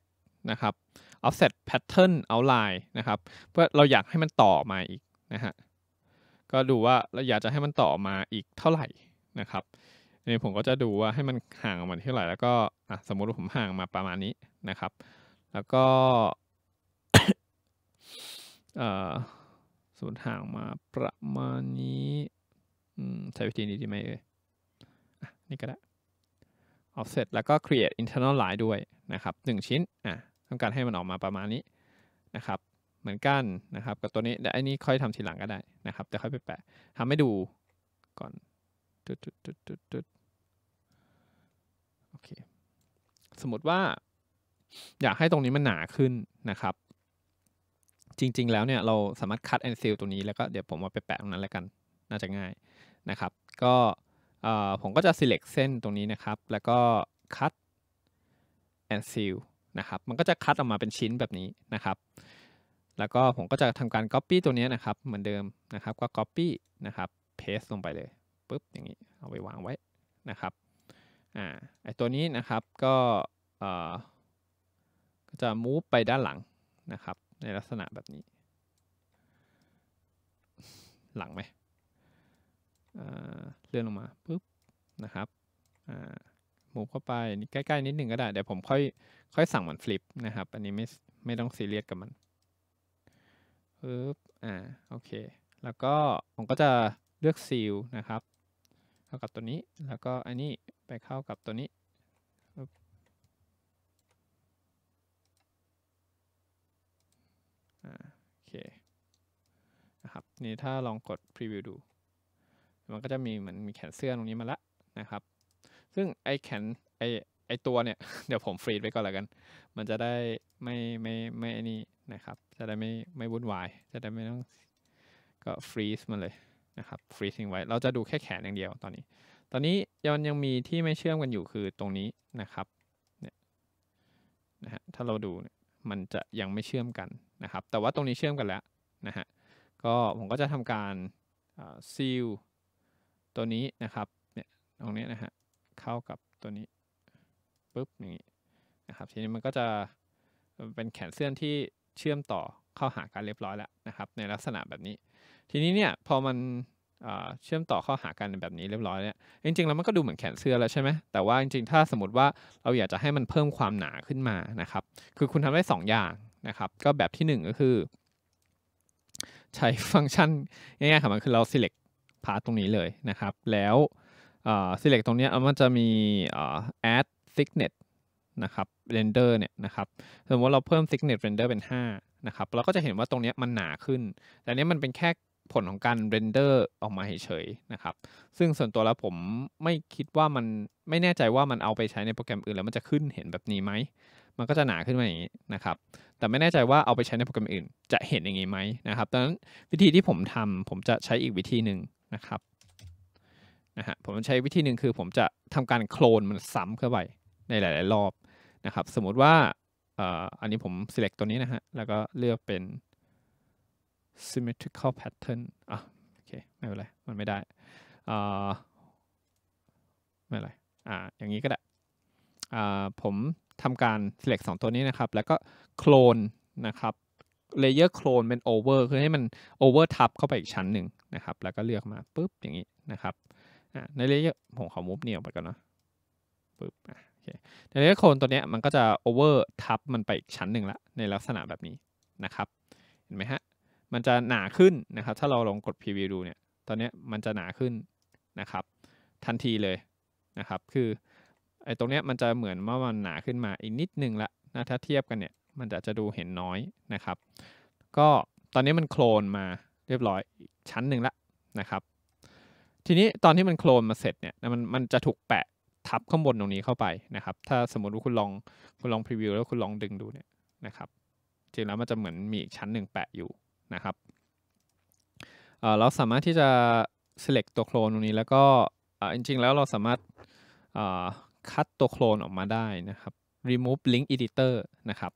นะครับ offset pattern outline นะครับเพื่อเราอยากให้มันต่อมาอีกนะฮะก็ดูว่าเราอยากจะให้มันต่อมาอีกเท่าไหร่นะครับนี่ผมก็จะดูว่าให้มันห่างออกมาเท่าไหร่แล้วก็สมมุติผมห่างมาประมาณนี้นะครับ แล้วก็เอ่อส่วนห่างมาประมาณนี้ใช้วิธีนี้ดีไหมเอ่ยนี่ก็ได้ offset แล้วก็ create internal line ด้วยนะครับ 1 ชิ้น อ่ะต้องการให้มันออกมาประมาณนี้นะครับ เหมือนกันนะครับ กับตัวนี้ แต่อันนี้ค่อยทำทีหลังก็ได้นะครับ แต่ค่อยไปแปะทำให้ดูก่อนุดุดุดุดุดโอเค สมมติว่า อยากให้ตรงนี้มันหนาขึ้นนะครับจริงๆ แล้วเนี่ยเราสามารถคัดแอนซิลตัวนี้แล้วก็เดี๋ยวผมเอาไปแปะตรงนั้นแล้วกันน่าจะง่ายนะครับก็ผมก็จะ select เส้นตรงนี้นะครับ แล้วก็คัดแอนซิลนะครับ มันก็จะคัดออกมาเป็นชิ้นแบบนี้นะครับ แล้วก็ผมก็จะทำการ Copy ตัวนี้นะครับ เหมือนเดิมนะครับก็ Copy นะครับ Paste ลงไปเลยปุ๊บ อย่างนี้เอาไปวางไว้นะครับอ่าไอตัวนี้นะครับก็จะ move ไปด้านหลังนะครับในลักษณะแบบนี้ หลังไหมเลื่อนลงมาปุ๊บนะครับมูฟเข้าไปใกล้ ๆ นิดหนึ่งก็ได้เดี๋ยวผมค่อยค่อยสั่งมันฟลิปนะครับอันนี้ไม่ไม่ต้องซีเรียสกับมันปุ๊บอ่าโอเค แล้วก็ผมก็จะเลือกซีลนะครับ เข้ากับตัวนี้แล้วก็อันนี้ไปเข้ากับตัวนี้นะครับนี่ถ้าลองกดพรีวิวดู มันก็จะมีเหมือนมีแขนเสื้อตรงนี้มาละนะครับ ซึ่งไอแขนไอไอตัวเนี่ย เดี๋ยวผมฟรีดไว้ก่อนละกัน มันจะได้ไม่ไม่ไม่นี่นะครับ จะได้ไม่ไม่วุ่นวายจะได้ไม่ต้องก็ฟรีซมันเลยนะครับฟรีซิ่งไว้เราจะดูแค่แขนอย่างเดียวตอนนี้ ตอนนี้ยันยังมีที่ไม่เชื่อมกันอยู่คือตรงนี้นะครับเนี่ยนะฮะถ้าเราดูเนี่ยมันจะยังไม่เชื่อมกันนะครับแต่ว่าตรงนี้เชื่อมกันแล้วนะฮะก็ผมก็จะทำการซีลตัวนี้นะครับเนี่ยตรงนี้นะฮะเข้ากับตัวนี้ปุ๊บอย่างนี้นะครับทีนี้มันก็จะเป็นแขนเสื้อที่เชื่อมต่อเข้าหากันเรียบร้อยแล้วนะครับในลักษณะแบบนี้ ทีนี้เนี่ยพอมันเชื่อมต่อเข้าหากันแบบนี้เรียบร้อยเนี่ยจริงๆแล้วมันก็ดูเหมือนแขนเสื้อแล้วใช่ไหมแต่ว่าจริงๆ ถ้าสมมติว่าเราอยากจะให้มันเพิ่มความหนาขึ้นมานะครับคือคุณทำได้ 2 อย่างนะครับก็แบบที่ 1 ก็คือ ใช้ฟังก์ชันง่ายๆครับมันคือเรา select พารตรงนี้เลยนะครับ แล้ว select ตรงนี้มันจะมี add thickness นะครับ render เนี่ยนะครับสมมติว่าเราเพิ่ม thickness render เป็น5นะครับเราก็จะเห็นว่าตรงนี้มันหนาขึ้น แต่นี้มันเป็นแค่ผลของการเรนเดอร์ออกมาเฉยๆนะครับ ซึ่งส่วนตัวแล้วผมไม่คิดว่ามันไม่แน่ใจว่ามันเอาไปใช้ในโปรแกรมอื่นแล้วมันจะขึ้นเห็นแบบนี้ไหมมันก็จะหนาขึ้นมาอย่างนี้นะครับ แต่ไม่แน่ใจว่าเอาไปใช้ในโปรแกรมอื่น จะเห็นอย่างนี้ไหมนะครับดังนั้นวิธีที่ผมทำผมจะใช้อีกวิธีหนึ่งนะครับนะฮะผมใช้วิธีหนึ่งคือ ผมจะทำการโคลนมันซ้ำเข้าไป ในหลาย ๆรอบนะครับ สมมุติว่าอันนี้ผม select ตัวนี้นะฮะแล้วก็เลือกเป็น symmetrical pattern อ่ะโอเคไม่เป็นไร มันไม่ได้อ่าไม่เป็นไรอ่าอย่างนี้ก็ได้อ่าผมทำการ select 2 ตัวนี้นะครับ แล้วก็โคลนนะครับเลเยอร์โคลนเป็น over คือให้มัน over top เข้าไปอีกชั้นหนึ่งนะครับ แล้วก็เลือกมาปุ๊บอย่างนี้นะครับ ในเลเยอร์ผมขอ move นี่ยไปก่อนนะปุ๊บโอเคในเลเยอร์โคลนตัวเนี้ยมันก็จะ over top มันไปอีกชั้นหนึ่งละในลักษณะแบบนี้นะครับ เห็นไหมฮะ มันจะหนาขึ้นนะครับ ถ้าเราลองกด preview ดูเนี่ย ตอนนี้มันจะหนาขึ้นนะครับ ทันทีเลยนะครับ คือไอ้ตรงเนี้ยมันจะเหมือนว่ามันหนาขึ้นมาอีกนิดนึงละนะถ้าเทียบกันเนี่ยมันจะจะดูเห็นน้อยนะครับ ก็ตอนนี้มันโคลนมาเรียบร้อยชั้นหนึ่งละนะครับ ทีนี้ตอนที่มันโคลนมาเสร็จเนี่ยมันมันจะถูกแปะทับข้างบนตรงนี้เข้าไปนะครับ ถ้าสมมติว่าคุณลองคุณลองพรีวิวแล้วคุณลองดึงดูเนี่ยนะครับ จริงแล้วมันจะเหมือนมีอีกชั้นหนึ่งแปะอยู่นะครับ เราสามารถที่จะ select ตัวโคลนตรงนี้แล้วก็จริงๆแล้วเราสามารถคัดตัวโคลนออกมาได้นะครับ remove link editor นะครับ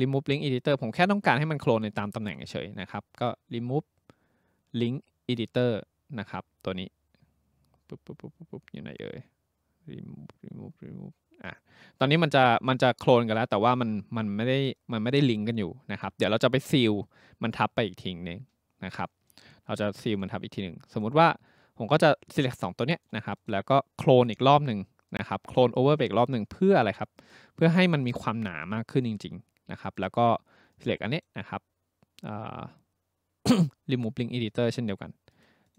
remove link editor ผมแค่ต้องการให้มันโคลนในตามตำแหน่งเฉยๆนะครับ ก็ remove link editor นะครับ ตัวนี้ ปุ๊บปุ๊บปุ๊บปุ๊บอยู่ไหนเอ่ย remove remove remove อ่ะตอนนี้มันจะมันจะโคลนกันแล้วแต่ว่ามันมันไม่ได้ มันไม่ได้ลิงก์กันอยู่นะครับ เดี๋ยวเราจะไปซีลมันทับไปอีกทีนึงนะครับ เราจะซีลมันทับอีกทีหนึ่ง สมมุติว่าผมก็จะ select งตัวเนี้ยนะครับ แล้วก็โคลนอีกรอบหนึ่งนะครับโคลนโอเวอร์เบรกรอบหนึ่งเพื่ออะไรครับเพื่อให้มันมีความหนามากขึ้นจริงๆนะครับแล้วก็เล็กอันนี้นะครับรีมูฟลิงอ์เอดิเตอร์เช่นเดียวกัน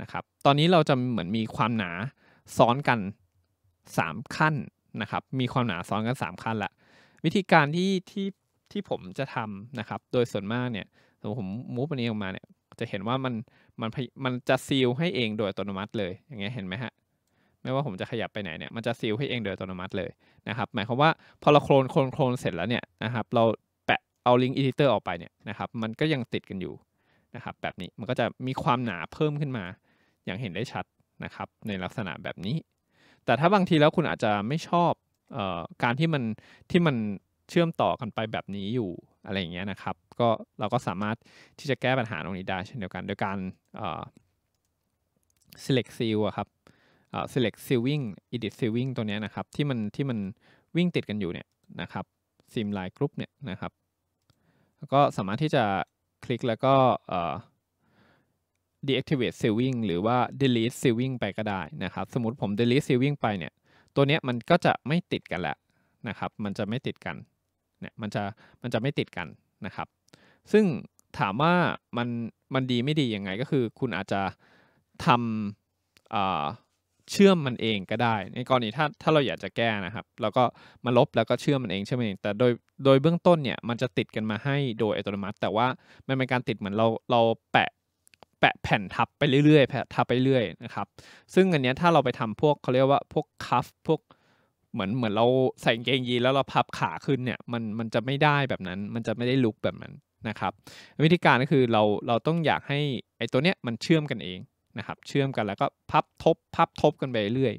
นะครับตอนนี้เราจะเหมือนมีความหนาซ้อนกัน 3 ขั้นนะครับมีความหนาซ้อนกัน 3 ขั้นละวิธีการที่ที่ที่ผมจะทำนะครับโดยส่วนมากเนี่ยสมมติผมมูฟอันนี้ออกมาเนี่ยจะเห็นว่ามันมันมันจะซีลให้เองโดยอัตโนมัติเลยอย่างเงี้ยเห็นไหมฮะไม่ว่าผมจะขยับไปไหนเนี่ย มันจะซีลให้เองโดยอัตโนมัติเลยนะครับหมายความว่าพอเราโคลนโคลนโคลนเสร็จแล้วเนี่ยนะครับเราแปะเอาลิงก์อีดิเตอร์ออกไปเนี่ยนะครับ มันก็ยังติดกันอยู่นะครับ แบบนี้มันก็จะมีความหนาเพิ่มขึ้นมา อย่างเห็นได้ชัดนะครับ ในลักษณะแบบนี้ แต่ถ้าบางทีแล้วคุณอาจจะไม่ชอบออการที่มันที่มันเชื่อมต่อกันไปแบบนี้อยู่อะไรอย่างเงี้ยนะครับก็เราก็สามารถที่จะแก้ปัญหาตรงนี้ได้ เช่นเดียวกันโดยการ select seal ครับ select sewing edit sewing ตัวนี้นะครับที่มันที่มันวิ่งติดกันอยู่เนี่ยนะครับ sim line group เนี่ยนะครับแล้วก็สามารถที่จะคลิกแล้วก็ deactivate saving หรือว่า delete saving ไปก็ได้นะครับสมมติผม delete saving ไปเนี่ยตัวนี้มันก็จะไม่ติดกันแล้วนะครับ มันจะไม่ติดกันเนี่ยมันจะมันจะไม่ติดกันนะครับ ซึ่งถามว่ามันมันดีไม่ดียังไงก็คือ คุณอาจจะทำเชื่อมมันเองก็ได้ในกรณีถ้าถ้าเราอยากจะแก้นะครับเราก็มาลบแล้วก็เชื่อมมันเองเชื่อมเองแต่โดยโดยเบื้องต้นเนี่ยมันจะติดกันมาให้โดยอัตโนมัติ แต่ว่ามันเป็นการติดเหมือนเราเราแปะแปะแผ่นทับไปเรื่อยๆแผ่ทับไปเรื่อยนะครับซึ่งอันเนี้ยถ้าเราไปทำพวกเขาเรียกว่าพวกคัฟพวกเหมือนเหมือนเราใส่เกงยีแล้วเราพับขาขึ้นเนี่ยมันมันจะไม่ได้แบบนั้นมันจะไม่ได้ลุกแบบนั้นนะครับวิธีการก็คือเราเราต้องอยากให้ไอ้ตัวเนี้ยมันเชื่อมกันเองนะครับเชื่อมกันแล้วก็พับทบพับทบกันไปเรื่อย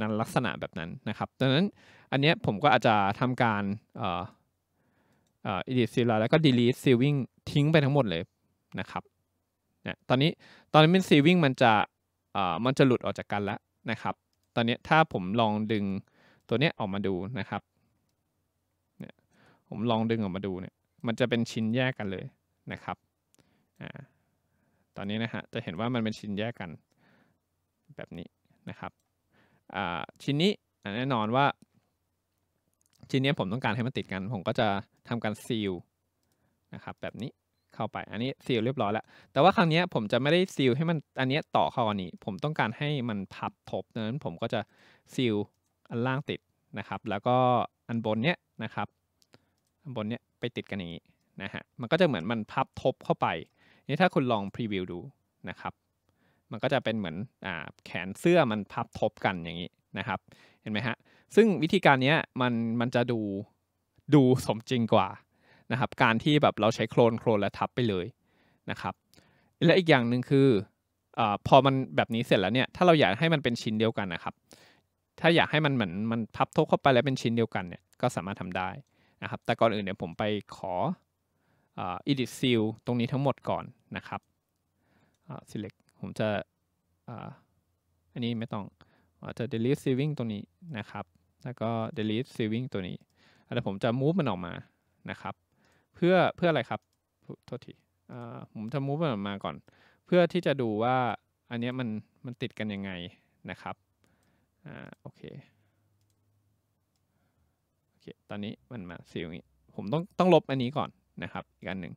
นั้นลักษณะแบบนั้นนะครับดังนั้นอันนี้ผมก็อาจจะทำการเอ่อเอ่อ edit s แล้วก็ delete s a v i n g ทิ้งไปทั้งหมดเลยนะครับเนี่ยตอนนี้ตอนนี้เป็น s a v i n g มันจะเอ่อมันจะหลุดออกจากกันแล้วนะครับ ตอนนี้ถ้าผมลองดึงตัวเนี้ยออกมาดูนะครับเนี่ยผมลองดึงออกมาดูเนี่ยมันจะเป็นชิ้นแยกกันเลยนะครับอ่าตอนนี้นะฮะจะเห็นว่ามันเป็นชิ้นแยกกันแบบนี้นะครับชิ้นนี้แน่นอนว่า ชิ้นนี้ผมต้องการให้มันติดกันผมก็จะทำการซีลนะครับแบบนี้เข้าไปอันนี้ซีลเรียบร้อยแล้ว แต่ว่าครั้งนี้ผมจะไม่ได้ซีลให้มันอันนี้ต่อเข้าอันนี้ ผมต้องการให้มันพับทบดังนั้นผมก็จะซีลอันล่างติดนะครับแล้วก็อันบนเนี้ยนะครับอันบนเนี้ยไปติดกันอย่างนี้นะฮะมันก็จะเหมือนมันพับทบเข้าไปนี่ถ้าคุณลองพรีวิวดูนะครับมันก็จะเป็นเหมือนอแขนเสื้อมันพับทบกันอย่างนี้นะครับ เห็นไหมฮะซึ่งวิธีการนี้มันมันจะดูดูสมจริงกว่านะครับ การที่แบบเราใช้โคลนโคลนและทับไปเลยนะครับและอีกอย่างหนึ่งคืออพอมันแบบนี้เสร็จแล้วเนี่ยถ้าเราอยากให้มันเป็นชิ้นเดียวกันนะครับ ถ้าอยากให้มันเหมือนมันพับทบเข้าไปแล้วเป็นชิ้นเดียวกันเนี่ยก็สามารถทำได้นะครับ แต่ก่อนอื่นเนี่ยผมไปขอ edit seal ตรงนี้ทั้งหมดก่อนนะครับ select ผมจะอันนี้ไม่ต้องจะ delete saving ตรงนี้นะครับ แล้วก็ delete saving ตัวนี้แล้วผมจะ move มันออกมานะครับ เพื่อเพื่ออะไรครับ โทษทีผมจะ move มันออกมาก่อนเพื่อที่จะดูว่าอันนี้มันมันติดกันยังไงนะครับอ่าโอเคโอเคตอนนี้มันมาสีอย่างนี้ผมต้องต้องลบอันนี้ก่อนนะครับ อีกอันหนึ่ง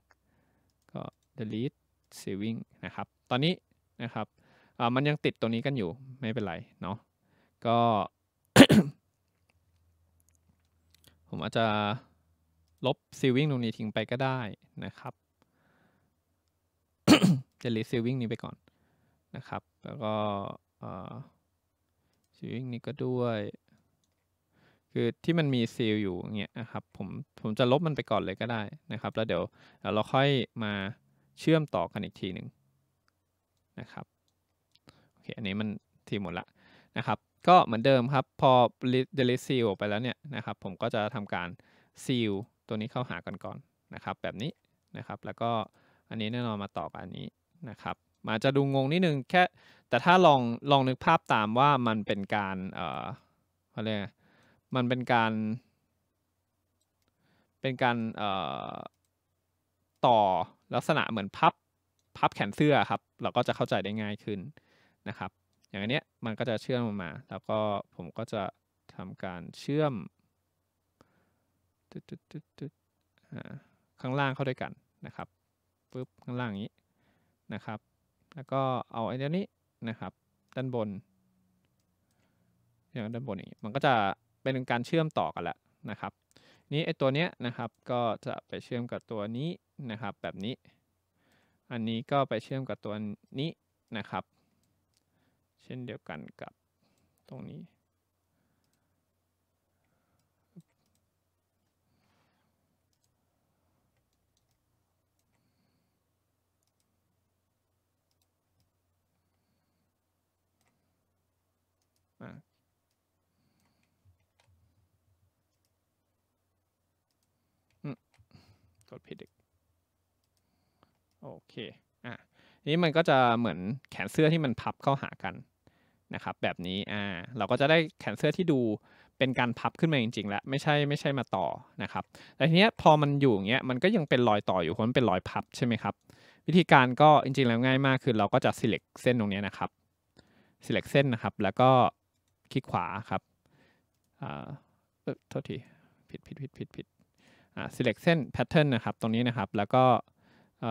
ก็ delete saving นะครับ ตอนนี้นะครับมันยังติดตัวนี้กันอยู่ไม่เป็นไรเนาะก็ ผมอาจจะ ลบ saving ตรงนี้ทิ้งไปก็ได้นะครับ delete saving นี้ไปก่อนนะครับ แล้วก็ saving นี้ก็ด้วยคือที่มันมีซีลอยู่เงี้ยนะครับผมผมจะลบมันไปก่อนเลยก็ได้นะครับ แล้วเดี๋ยวเราค่อยมาเชื่อมต่อกันอีกทีหนึ่งนะครับโอเคอันนี้มันทีหมดละนะครับ ก็เหมือนเดิมครับพอ delete seal ไปแล้วเนี่ยนะครับ ผมก็จะทำการ seal ตัวนี้เข้าหากันก่อนนะครับ แบบนี้นะครับแล้วก็อันนี้แน่นอนมาต่อกับอันนี้นะครับอาจจะดูงงนิดนึงแค่ แต่ถ้าลองลองนึกภาพตามว่ามันเป็นการเอ่อเขาเรียกมันเป็นการ เป็นการต่อลักษณะเหมือนพับ พับแขนเสื้อครับ เราก็จะเข้าใจได้ง่ายขึ้นนะครับ อย่างนี้มันก็จะเชื่อมมาแล้วก็ผมก็จะทำการเชื่อมข้างล่างเข้าด้วยกันนะครับปุ๊บข้างล่างนี้นะครับ แล้วก็เอาไอ้เนียวนี้นะครับ ด้านบนอย่างด้านบนอย่างนี้มันก็จะเป็นการเชื่อมต่อกันแล้วนะครับนี้ไอตัวเนี้ยนะครับก็จะไปเชื่อมกับตัวนี้นะครับแบบนี้ อันนี้ก็ไปเชื่อมกับตัวนี้นะครับ เช่นเดียวกันกับตรงนี้กด predict โอเค อ่ะ นี้มันก็จะเหมือนแขนเสื้อที่มันพับเข้าหากันนะครับ แบบนี้ อ่า เราก็จะได้แขนเสื้อที่ดูเป็นการพับขึ้นมาจริงๆ แล้วไม่ใช่ไม่ใช่มาต่อนะครับ แต่ทีเนี้ยพอมันอยู่อย่างเงี้ยมันก็ยังเป็นรอยต่ออยู่เพราะมันเป็นรอยพับใช่ไหมครับ วิธีการก็จริงๆ แล้วง่ายมากคือเราก็จะ select เส้นตรงนี้นะครับ select เส้นนะครับ แล้วก็คลิกขวาครับ อ่าเออโทษที ผิดผิดผิดผิดผิด s e l e c t ส้น pattern นะครับตรงนี้นะครับแล้วก็อ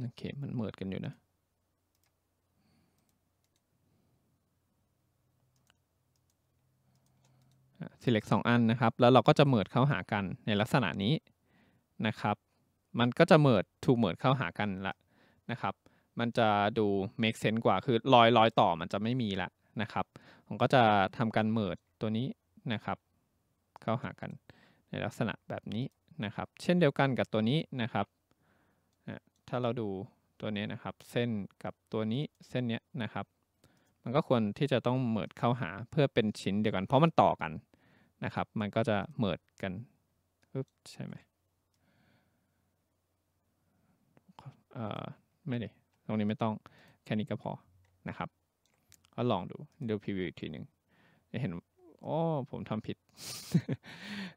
โอเค มันเมิดกันอยู่นะสเล็กสองอันนะครับ แล้วเราก็จะเมิดเข้าหากันในลักษณะนี้นะครับมันก็จะเมิดถูกเมิดเข้าหากันละนะครับ มันจะดู make sense กว่าคือรอยรอยต่อมันจะไม่มีละนะครับ ผมก็จะทำการเมิดตัวนี้นะครับเข้าหากันในลักษณะแบบนี้นะครับ เช่นเดียวกันกับตัวนี้นะครับ ถ้าเราดูตัวนี้นะครับ เส้นกับตัวนี้เส้นเนี้ยนะครับ มันก็ควรที่จะต้องเมิดเข้าหาเพื่อเป็นชิ้นเดียวกันเพราะมันต่อกันนะครับ มันก็จะเมิดกันปึ๊บใช่ไหมเอ่อไม่เลยตรงนี้ไม่ต้อง แค่นี้ก็พอ นะครับ ก็ลองดูดูพรีวิวอีกทีหนึ่งจะเห็น อ๋อ ผมทำผิด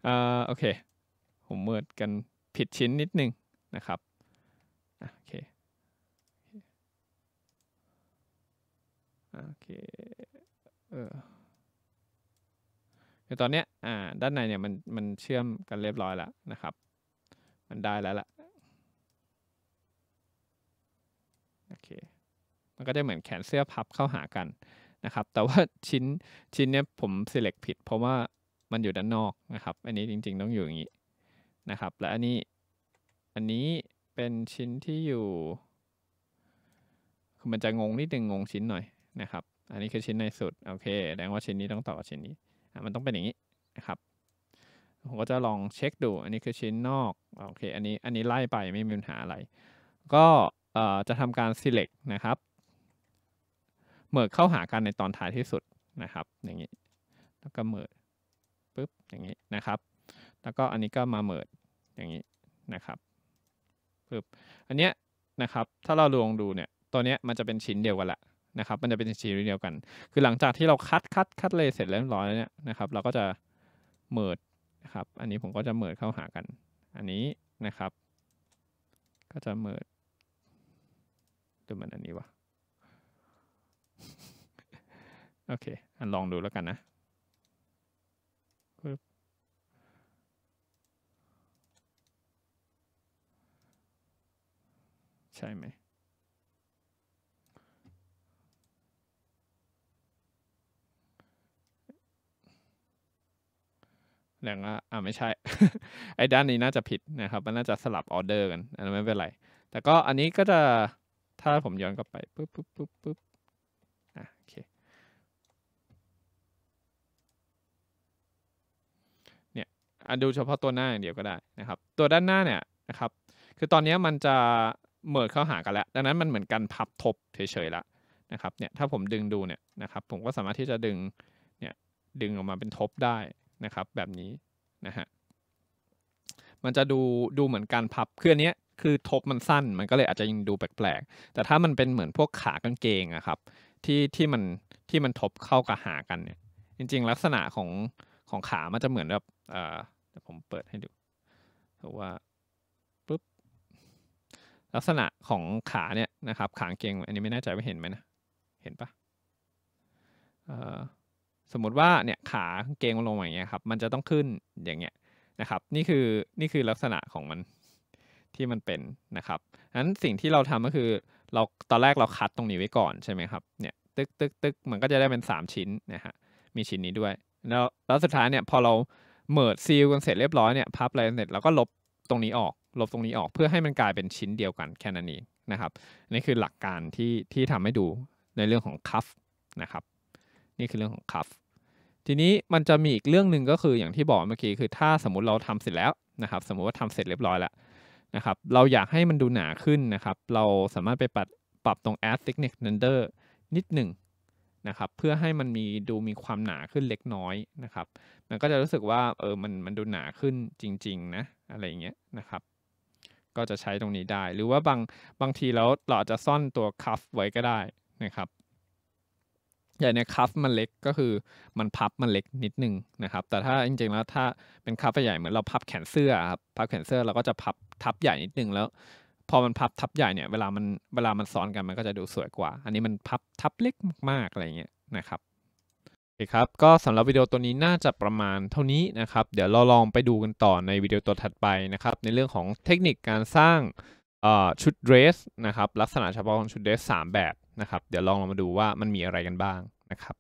อ่าโอเค ผมเมิดกันผิดชิ้นนิดนึงนะครับ โอเค โอเคเออ๋ยวตอนเนี้ย อ่า ด้านในเนี่ยมันมันเชื่อมกันเรียบร้อยแล้วนะครับ มันได้แล้วล่ะมันก็จะเหมือนแขนเสื้อพับเข้าหากันนะครับ แต่ว่าชิ้นชิ้นเนี้ยผม select ผิดเพราะว่ามันอยู่ด้านนอกนะครับ อันนี้จริง ๆต้องอยู่อย่างนี้นะครับ และอันนี้อันนี้เป็นชิ้นที่อยู่คือมันจะงงนิดนึงงงชิ้นหน่อยนะครับ อันนี้คือชิ้นในสุดโอเค แสดงว่าชิ้นนี้ต้องต่อชิ้นนี้มันต้องเป็นอย่างนี้นะครับ ผมก็จะลองเช็คดู อันนี้คือชิ้นนอกโอเคอันนี้อันนี้ไล่ไปไม่มีปัญหาอะไร ก็จะทำการ select นะครับเมิร์เข้าหากันในตอนท้ายที่สุดนะครับอย่างนี้แล้วก็เมิร์ปุ๊บอย่างนี้นะครับแล้วก็อันนี้ก็มาเมิร์อย่างนี้นะครับปุ๊บอันเนี้ยนะครับถ้าเราลองดูเนี่ยตัวเนี้ยมันจะเป็นชิ้นเดียวกันละนะครับมันจะเป็นชิ้นเดียวกัน คือหลังจากที่เราคัดคัดคัดเลยเสร็จเรียบร้อยแล้วเนี่ยนะครับเราก็จะเมิร์ดนะครับอันนี้ผมก็จะเมิร์ดเข้าหากันอันนี้นะครับ ก็จะเมิร์ดดูมันอันนี้วะโอเค อันลองดูแล้วกันนะ ใช่ไหมแล้ว่ะอ่าไม่ใช่ ไอ้ด้านนี้น่าจะผิดนะครับ มันน่าจะสลับออเดอร์กันอันนั้นไม่เป็นไร แต่ก็อันนี้ก็จะ ถ้าผมย้อนกลับไปปุ๊บปุ๊บปุ๊บปุ๊บอดูเฉพาะตัวหน้าอย่างเดียวก็ได้นะครับ ตัวด้านหน้าเนี่ยนะครับ คือตอนนี้มันจะเมิดเข้าหากันแล้ว ดังนั้นมันเหมือนกันพับทบเฉยๆแล้วนะครับเนี่ยถ้าผมดึงดูเนี่ยนะครับ ผมก็สามารถที่จะดึงเนี่ยดึงออกมาเป็นทบได้นะครับ แบบนี้นะฮะมันจะดูดูเหมือนการพับเครื่องนนี้คือทบมันสั้น มันก็เลยอาจจะยังดูแปลกๆแต่ถ้ามันเป็นเหมือนพวกขากางเกงอะครับ ที่ที่มันที่มันทบเข้ากับหากันเนี่ย จริงๆลักษณะของของขามันจะเหมือนแบบี๋ยวผมเปิดให้ดูเพราะว่าปุ๊บลักษณะของขาเนี่ยนะครับขางเกงอันนี้ไม่แน่ใจว่าเห็นไหมนะเห็นปะสมมติว่าเนี่ยขาเกงมันลงอย่างเงี้ยครับมันจะต้องขึ้นอย่างเงี้ยนะครับนี่คือนี่คือลักษณะของมันที่มันเป็นนะครับนั้นสิ่งที่เราทำก็คือเราตอนแรกเราคัดตรงนี้ไว้ก่อนใช่ไหมครับเนี่ยตึกตึกตึกมันก็จะได้เป็น 3 ชิ้นนะฮะมีชิ้นนี้ด้วย แล้วแล้วสุดท้ายเนี่ยพอเราเมิร์ดซีลกันเสร็จเรียบร้อยเนี่ยพับอะไรเสร็จแล้วก็ลบตรงนี้ออก ลบตรงนี้ออกเพื่อให้มันกลายเป็นชิ้นเดียวกันแค่นั้นเองนะครับนี่คือหลักการที่ที่ทำให้ดูในเรื่องของคัฟนะครับนี่คือเรื่องของคัฟทีนี้มันจะมีอีกเรื่องหนึ่งก็คืออย่างที่บอกเมื่อกี้คือถ้าสมมติเราทำเสร็จแล้วนะครับ สมมุติว่าทำเสร็จเรียบร้อยแล้วนะครับ เราอยากให้มันดูหนาขึ้นนะครับ เราสามารถไปปรับปรับตรง add thickness render นิดหนึ่งนะครับเพื่อให้มันมีดูมีความหนาขึ้นเล็กน้อยนะครับมันก็จะรู้สึกว่าเออมันมันดูหนาขึ้นจริงๆนะอะไรเงี้ยนะครับ ก็จะใช้ตรงนี้ได้หรือว่าบางบางทีแล้วเราจจะซ่อนตัวคัฟไว้ก็ได้นะครับอย่างในคัฟมันเล็กก็คือมันพับมันเล็กนิดนึงนะครับแต่ถ้าจริง ๆแล้วถ้าเป็นคัฟใหญ่เหมือนเราพับแขนเสื้อครับพับแขนเสื้อเราก็จะพับทับใหญ่นิดนึง แล้วพอมันพับทับใหญ่เนี่ยเวลามันเวลามันซ้อนกันมันก็จะดูสวยกว่า อันนี้มันพับทับเล็กมากๆอะไรเงี้ยนะครับคครับก็สำหรับวิดีโอตัวนี้น่าจะประมาณเท่านี้นะครับ เดี๋ยวเราลองไปดูกันต่อในวิดีโอตัวถัดไปนะครับ ในเรื่องของเทคนิคการสร้างชุดเดรสนะครับลักษณะเฉพาะของชุดเดรส 3 แบบนะครับเดี๋ยวลองเรามาดูว่ามันมีอะไรกันบ้างนะครับ